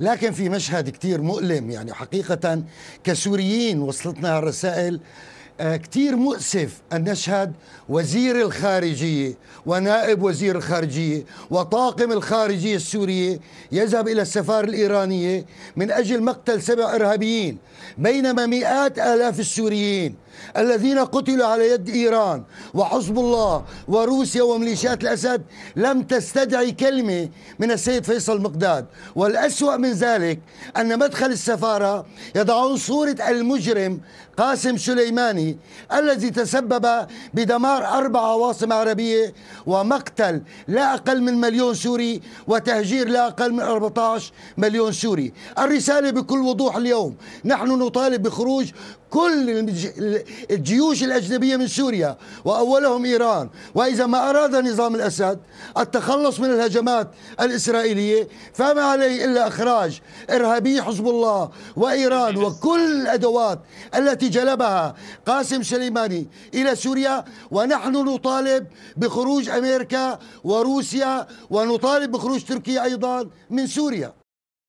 لكن في مشهد كتير مؤلم يعني حقيقة كسوريين وصلتنا الرسائل آه، كتير مؤسف أن نشهد وزير الخارجية ونائب وزير الخارجية وطاقم الخارجية السورية يذهب إلى السفارة الإيرانية من أجل مقتل سبع إرهابيين بينما مئات آلاف السوريين الذين قتلوا على يد إيران وحزب الله وروسيا وميليشيات الأسد لم تستدعي كلمة من السيد فيصل مقداد والأسوأ من ذلك أن مدخل السفارة يضعون صورة المجرم قاسم سليماني الذي تسبب بدمار أربع عواصم عربية ومقتل لا أقل من مليون سوري وتهجير لا أقل من 14 مليون سوري الرسالة بكل وضوح اليوم نحن نطالب بخروج كل الجيوش الأجنبية من سوريا وأولهم إيران وإذا ما أراد نظام الأسد التخلص من الهجمات الإسرائيلية فما عليه إلا إخراج إرهابي حزب الله وإيران وكل الأدوات التي جلبها قاسم سليماني إلى سوريا ونحن نطالب بخروج أمريكا وروسيا ونطالب بخروج تركيا أيضا من سوريا